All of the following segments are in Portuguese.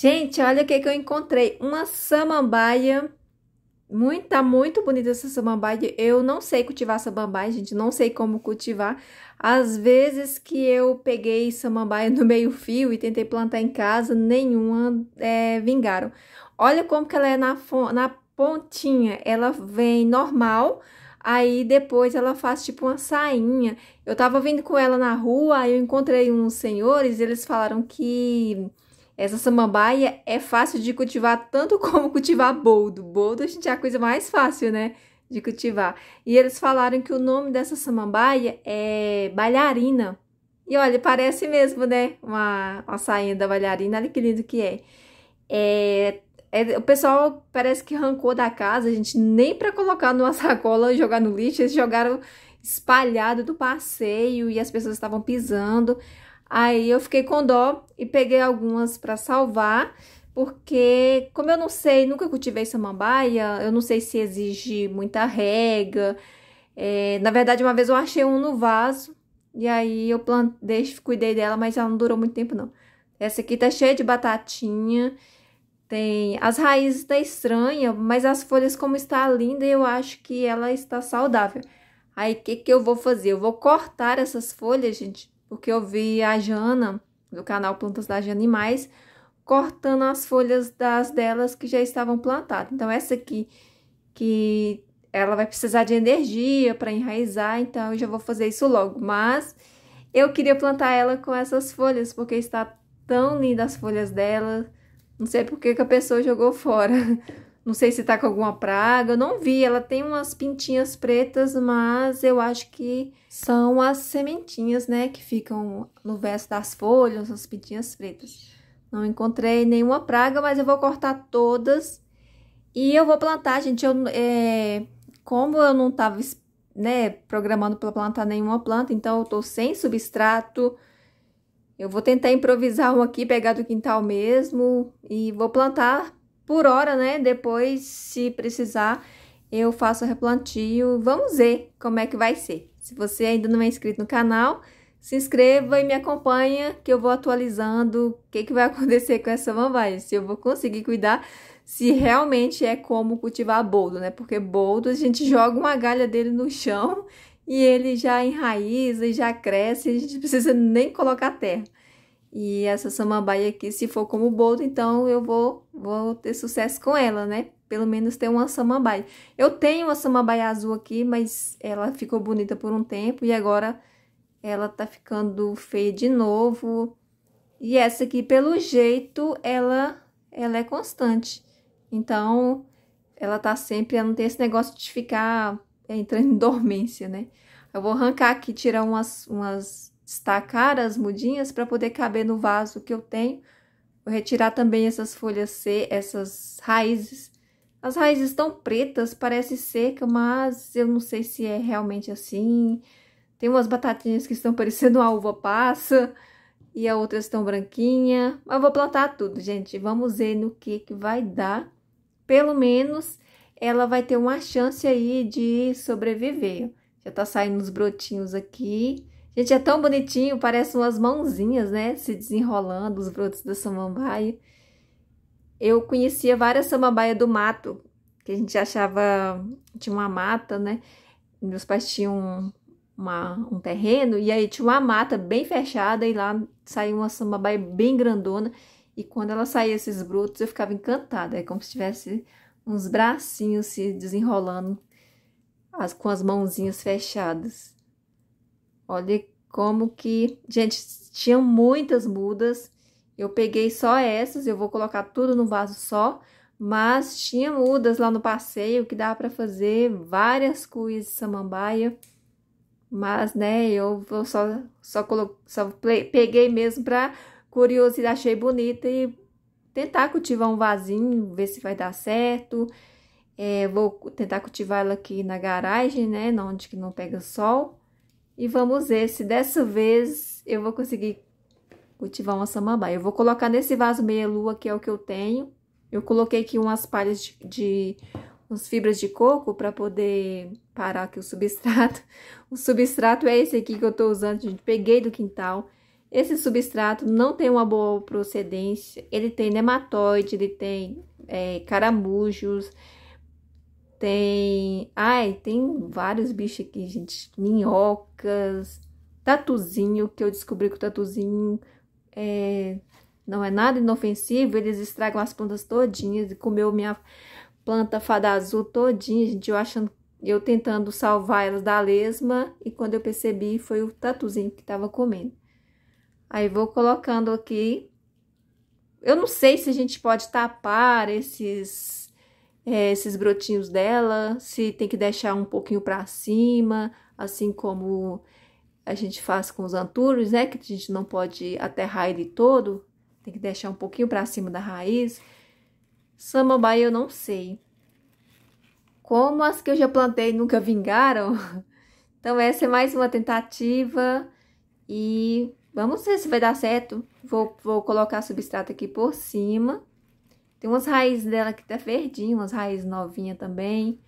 Gente, olha o que, que eu encontrei. Uma samambaia. Muito, tá muito bonita essa samambaia. Eu não sei cultivar samambaia, gente. Não sei como cultivar. Às vezes que eu peguei samambaia no meio fio e tentei plantar em casa, nenhuma é, vingaram. Olha como que ela é na, na pontinha. Ela vem normal, aí depois ela faz tipo uma sainha. Eu tava vindo com ela na rua, aí eu encontrei uns senhores, eles falaram que essa samambaia é fácil de cultivar tanto como cultivar boldo. Boldo, a gente é a coisa mais fácil, né? De cultivar. E eles falaram que o nome dessa samambaia é bailarina. E olha, parece mesmo, né? Uma, uma da bailarina. Olha que lindo que é. É, é, o pessoal parece que arrancou da casa, a gente nem para colocar numa sacola e jogar no lixo, eles jogaram espalhado do passeio e as pessoas estavam pisando. Aí eu fiquei com dó e peguei algumas para salvar, porque como eu não sei, nunca cultivei samambaia, eu não sei se exige muita rega. É, na verdade, uma vez eu achei um no vaso e aí eu plantei, cuidei dela, mas ela não durou muito tempo não. Essa aqui tá cheia de batatinha. Tem as raízes tá estranha, mas as folhas como está linda, eu acho que ela está saudável. Aí o que que eu vou fazer? Eu vou cortar essas folhas, gente, porque eu vi a Jana, do canal Plantas da Jana Animais, cortando as folhas das delas que já estavam plantadas. Então, essa aqui, que ela vai precisar de energia para enraizar, então eu já vou fazer isso logo. Mas eu queria plantar ela com essas folhas, porque está tão linda as folhas dela. Não sei porque que a pessoa jogou fora. Não sei se tá com alguma praga, eu não vi. Ela tem umas pintinhas pretas, mas eu acho que são as sementinhas, né? Que ficam no verso das folhas, as pintinhas pretas. Não encontrei nenhuma praga, mas eu vou cortar todas. E eu vou plantar, gente. Eu, é, como eu não tava né, programando para plantar nenhuma planta, então eu tô sem substrato. Eu vou tentar improvisar um aqui, pegar do quintal mesmo e vou plantar por hora, né? Depois, se precisar, eu faço replantio. Vamos ver como é que vai ser. Se você ainda não é inscrito no canal, se inscreva e me acompanha que eu vou atualizando o que, que vai acontecer com essa mamãe. se eu vou conseguir cuidar, se realmente é como cultivar boldo, né? Porque boldo a gente joga uma galha dele no chão e ele já enraiza e já cresce, a gente precisa nem colocar terra. E essa samambaia aqui, se for como boldo, então eu vou, vou ter sucesso com ela, né? Pelo menos ter uma samambaia. Eu tenho uma samambaia azul aqui, mas ela ficou bonita por um tempo e agora ela tá ficando feia de novo. E essa aqui, pelo jeito, ela, ela é constante. Então, ela tá sempre, ela não tem esse negócio de ficar é, entrando em dormência, né? Eu vou arrancar aqui, tirar umas, umas destacar as mudinhas para poder caber no vaso que eu tenho. Vou retirar também essas folhas C, essas raízes. As raízes estão pretas, parece seca, mas eu não sei se é realmente assim. Tem umas batatinhas que estão parecendo uma uva passa e a outras estão branquinha. Mas vou plantar tudo, gente. Vamos ver no que, que vai dar. Pelo menos ela vai ter uma chance aí de sobreviver. Já tá saindo os brotinhos aqui. Gente, é tão bonitinho, parece umas mãozinhas, né? Se desenrolando, os brotos da samambaia. Eu conhecia várias samambaias do mato, que a gente achava tinha uma mata, né? Meus pais tinham uma, um terreno e aí tinha uma mata bem fechada e lá saiu uma samambaia bem grandona e quando ela saía esses brotos eu ficava encantada, é como se tivesse uns bracinhos se desenrolando as, com as mãozinhas fechadas. Olha como que, gente, tinha muitas mudas. Eu peguei só essas, eu vou colocar tudo no vaso só, mas tinha mudas lá no passeio que dá para fazer várias cuias de samambaia. Mas, né, eu, só, só, colo, só peguei mesmo para curiosidade, achei bonita e tentar cultivar um vasinho, ver se vai dar certo. É, vou tentar cultivar ela aqui na garagem, né, onde que não pega sol. E vamos ver se dessa vez eu vou conseguir cultivar uma samambaia. Eu vou colocar nesse vaso meia-lua, que é o que eu tenho. Eu coloquei aqui umas palhas de, de uns fibras de coco para poder parar aqui o substrato. O substrato é esse aqui que eu estou usando, gente. Peguei do quintal. Esse substrato não tem uma boa procedência. Ele tem nematóide, ele tem é, caramujos, tem. Ai, tem vários bichos aqui, gente. Minhocas, tatuzinho, que eu descobri que o tatuzinho é, não é nada inofensivo. Eles estragam as plantas todinhas. e Comeu minha planta fada azul todinha, gente. Eu achando. Eu tentando salvar elas da lesma. E quando eu percebi, foi o tatuzinho que tava comendo. Aí vou colocando aqui. Eu não sei se a gente pode tapar esses é, esses brotinhos dela, se tem que deixar um pouquinho para cima, assim como a gente faz com os antúrios, né? Que a gente não pode aterrar ele todo, tem que deixar um pouquinho para cima da raiz. Samambaia eu não sei. Como as que eu já plantei nunca vingaram, então essa é mais uma tentativa e vamos ver se vai dar certo. Vou, vou colocar substrato aqui por cima tem umas raízes dela que tá verdinho, umas raízes novinha também.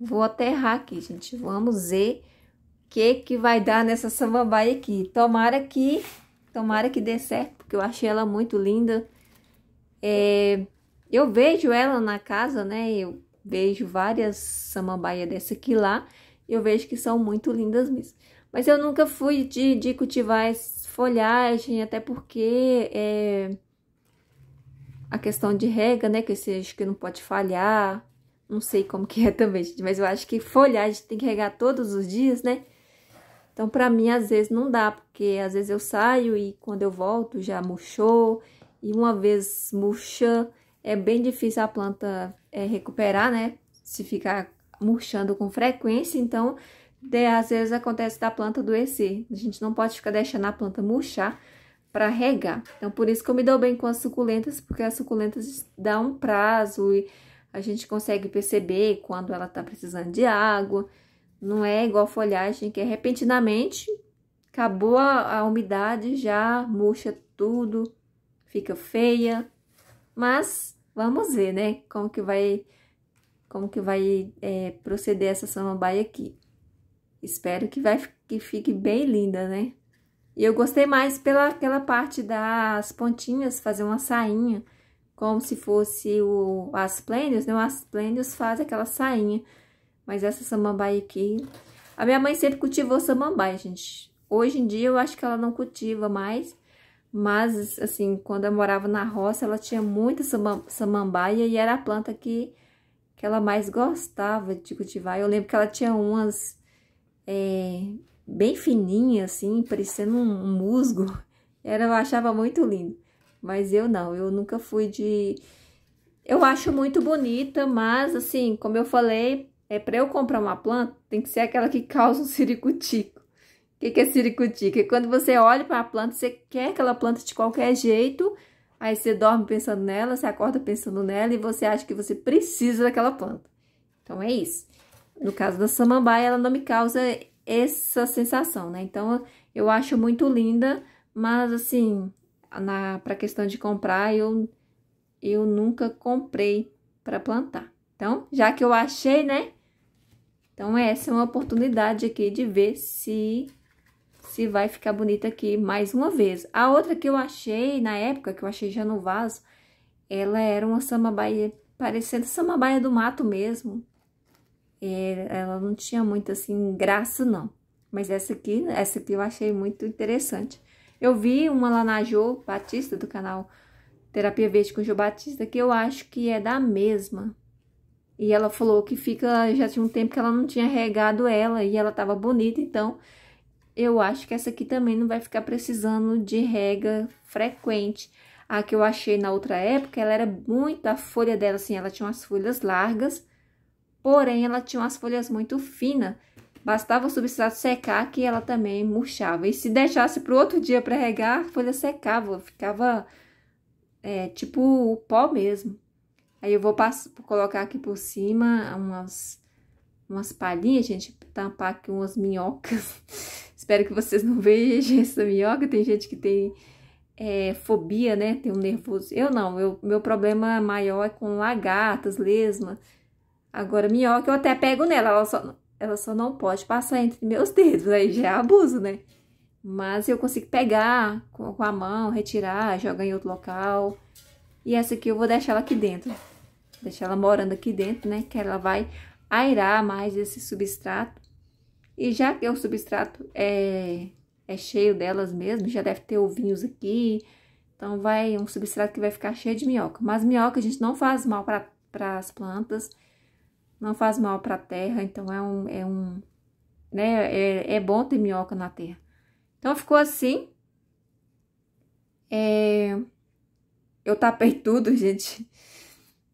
Vou até errar aqui, gente. Vamos ver o que que vai dar nessa samambaia aqui. Tomara que, tomara que dê certo, porque eu achei ela muito linda. É, eu vejo ela na casa, né? Eu vejo várias samambaia dessa aqui lá. Eu vejo que são muito lindas mesmo. Mas eu nunca fui de, de cultivar folhagem, até porque... É, a questão de rega, né? Que você acha que não pode falhar. Não sei como que é também, gente, mas eu acho que folhar tem que regar todos os dias, né? Então, para mim, às vezes não dá, porque às vezes eu saio e quando eu volto já murchou. E uma vez murcha, é bem difícil a planta é, recuperar, né? Se ficar murchando com frequência, então de, às vezes acontece da planta adoecer. A gente não pode ficar deixando a planta murchar, para regar. Então, por isso que eu me dou bem com as suculentas, porque as suculentas dão um prazo e a gente consegue perceber quando ela está precisando de água. Não é igual folhagem que é repentinamente acabou a, a umidade, já murcha tudo, fica feia. Mas vamos ver, né, como que vai como que vai é, proceder essa samambaia aqui. Espero que, vai, que fique bem linda, né? E eu gostei mais pela aquela parte das pontinhas, fazer uma sainha, como se fosse o asplênios, né? O asplênios faz aquela sainha. Mas essa samambaia aqui... A minha mãe sempre cultivou samambaia, gente. Hoje em dia, eu acho que ela não cultiva mais. Mas, assim, quando eu morava na roça, ela tinha muita samambaia e era a planta que, que ela mais gostava de cultivar. Eu lembro que ela tinha umas bem fininha, assim, parecendo um musgo. Era, eu achava muito lindo. Mas eu não, eu nunca fui de... Eu acho muito bonita, mas, assim, como eu falei, é para eu comprar uma planta, tem que ser aquela que causa um ciricutico. O que, que é ciricutico? É quando você olha para a planta, você quer aquela planta de qualquer jeito, aí você dorme pensando nela, você acorda pensando nela e você acha que você precisa daquela planta. Então, é isso. No caso da samambaia, ela não me causa essa sensação, né? Então, eu acho muito linda, mas assim, na para questão de comprar, eu eu nunca comprei para plantar. Então, já que eu achei, né? Então, essa é uma oportunidade aqui de ver se se vai ficar bonita aqui mais uma vez. A outra que eu achei na época, que eu achei já no vaso, ela era uma samambaia parecendo samambaia do mato mesmo, ela não tinha muito, assim, graça, não. Mas essa aqui, essa aqui eu achei muito interessante. Eu vi uma lá na Jo Batista, do canal Terapia Verde com Jo Batista, que eu acho que é da mesma. E ela falou que fica, já tinha um tempo que ela não tinha regado ela e ela tava bonita, então eu acho que essa aqui também não vai ficar precisando de rega frequente. A que eu achei na outra época, ela era muito, a folha dela, assim, ela tinha umas folhas largas porém ela tinha as folhas muito finas. Bastava o substrato secar que ela também murchava. E se deixasse para o outro dia para regar, a folha secava, ficava é, tipo o pó mesmo. Aí eu vou colocar aqui por cima umas, umas palhinhas, gente, tampar aqui umas minhocas. Espero que vocês não vejam essa minhoca. Tem gente que tem é, fobia, né? Tem um nervoso. Eu não, eu, meu problema maior é com lagartas, lesmas Agora, minhoca eu até pego nela, ela só, ela só não pode passar entre meus dedos, aí já é abuso, né? Mas eu consigo pegar com, com a mão, retirar, jogar em outro local. E essa aqui eu vou deixar ela aqui dentro. Deixar ela morando aqui dentro, né? Que ela vai airar mais esse substrato. E já que o substrato é, é cheio delas mesmo, já deve ter ovinhos aqui. Então, vai um substrato que vai ficar cheio de minhoca. Mas minhoca, a gente não faz mal para as plantas não faz mal para a terra, então é um, é um, né, é, é bom ter minhoca na terra. Então ficou assim. É, eu tapei tudo, gente.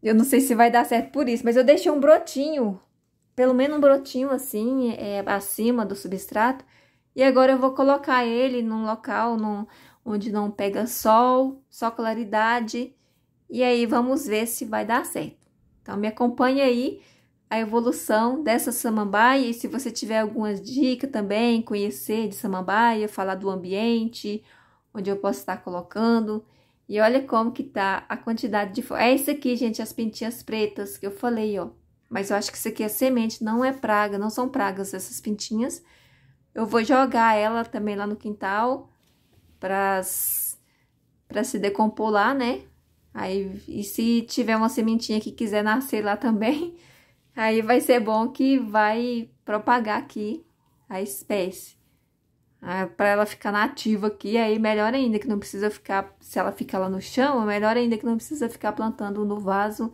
Eu não sei se vai dar certo por isso, mas eu deixei um brotinho, pelo menos um brotinho assim, é, acima do substrato. E agora eu vou colocar ele num local num, onde não pega sol, só claridade. E aí vamos ver se vai dar certo. Então me acompanha aí a evolução dessa samambaia e se você tiver alguma dica também, conhecer de samambaia, falar do ambiente, onde eu posso estar colocando. E olha como que tá a quantidade de... É isso aqui, gente, as pintinhas pretas que eu falei, ó. Mas eu acho que isso aqui é semente, não é praga, não são pragas essas pintinhas. Eu vou jogar ela também lá no quintal para se decompor lá, né? Aí, e se tiver uma sementinha que quiser nascer lá também, Aí vai ser bom que vai propagar aqui a espécie. Ah, para ela ficar nativa aqui, aí melhor ainda que não precisa ficar, se ela fica lá no chão, é melhor ainda que não precisa ficar plantando no vaso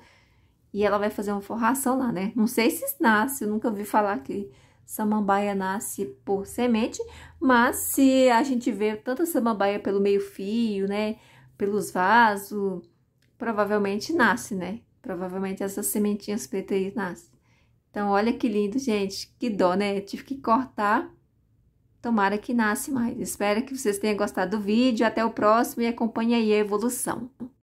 e ela vai fazer uma forração lá, né? Não sei se nasce, eu nunca ouvi falar que samambaia nasce por semente, mas se a gente vê tanta samambaia pelo meio fio, né, pelos vasos, provavelmente nasce, né? Provavelmente essas sementinhas pretas aí nascem. Então, olha que lindo, gente. Que dó, né? Tive que cortar. Tomara que nasce mais. Espero que vocês tenham gostado do vídeo. Até o próximo e acompanhe aí a evolução.